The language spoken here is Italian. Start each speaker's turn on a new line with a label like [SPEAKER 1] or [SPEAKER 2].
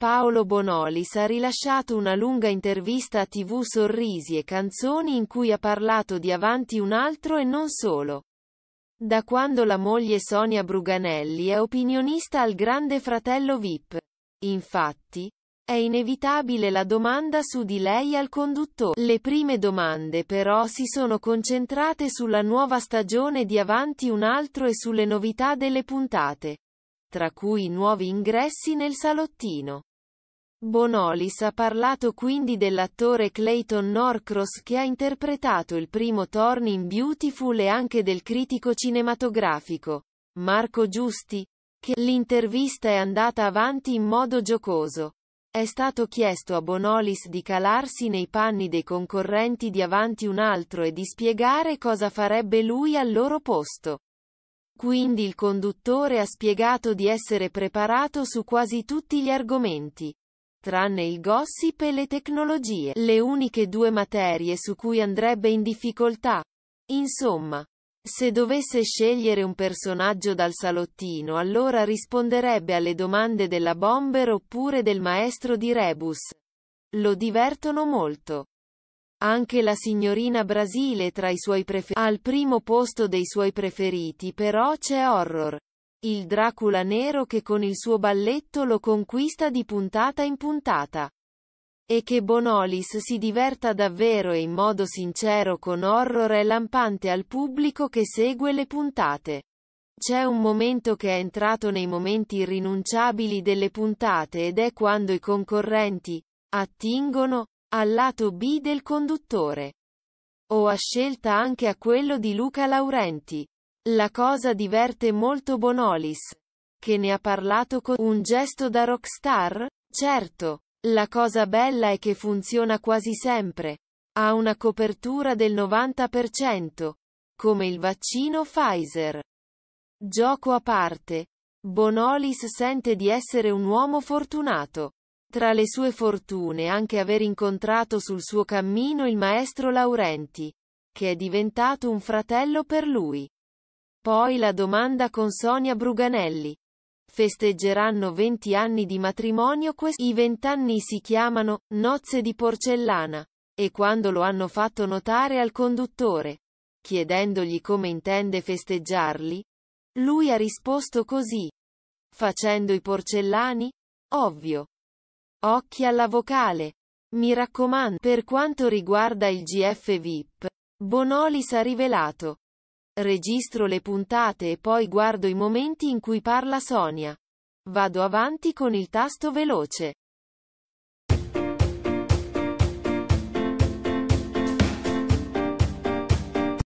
[SPEAKER 1] Paolo Bonolis ha rilasciato una lunga intervista a TV Sorrisi e Canzoni in cui ha parlato di Avanti un altro e non solo. Da quando la moglie Sonia Bruganelli è opinionista al Grande Fratello VIP. Infatti, è inevitabile la domanda su di lei al conduttore. Le prime domande però si sono concentrate sulla nuova stagione di Avanti un altro e sulle novità delle puntate tra cui nuovi ingressi nel salottino. Bonolis ha parlato quindi dell'attore Clayton Norcross che ha interpretato il primo Thorn in Beautiful e anche del critico cinematografico Marco Giusti, che l'intervista è andata avanti in modo giocoso. È stato chiesto a Bonolis di calarsi nei panni dei concorrenti di avanti un altro e di spiegare cosa farebbe lui al loro posto. Quindi il conduttore ha spiegato di essere preparato su quasi tutti gli argomenti. Tranne il gossip e le tecnologie, le uniche due materie su cui andrebbe in difficoltà. Insomma, se dovesse scegliere un personaggio dal salottino allora risponderebbe alle domande della bomber oppure del maestro di Rebus. Lo divertono molto. Anche la signorina Brasile tra i suoi preferiti. Al primo posto dei suoi preferiti però c'è Horror. Il Dracula nero che con il suo balletto lo conquista di puntata in puntata. E che Bonolis si diverta davvero e in modo sincero con horror e lampante al pubblico che segue le puntate. C'è un momento che è entrato nei momenti irrinunciabili delle puntate ed è quando i concorrenti attingono al lato B del conduttore. O a scelta anche a quello di Luca Laurenti. La cosa diverte molto Bonolis. Che ne ha parlato con un gesto da rockstar? Certo. La cosa bella è che funziona quasi sempre. Ha una copertura del 90%. Come il vaccino Pfizer. Gioco a parte. Bonolis sente di essere un uomo fortunato. Tra le sue fortune anche aver incontrato sul suo cammino il maestro Laurenti, che è diventato un fratello per lui. Poi la domanda con Sonia Bruganelli. Festeggeranno 20 anni di matrimonio questi. I 20 anni si chiamano nozze di porcellana. E quando lo hanno fatto notare al conduttore, chiedendogli come intende festeggiarli, lui ha risposto così. Facendo i porcellani? Ovvio. Occhi alla vocale. Mi raccomando, per quanto riguarda il GF VIP, Bonolis ha rivelato Registro le puntate e poi guardo i momenti in cui parla Sonia. Vado avanti con il tasto veloce.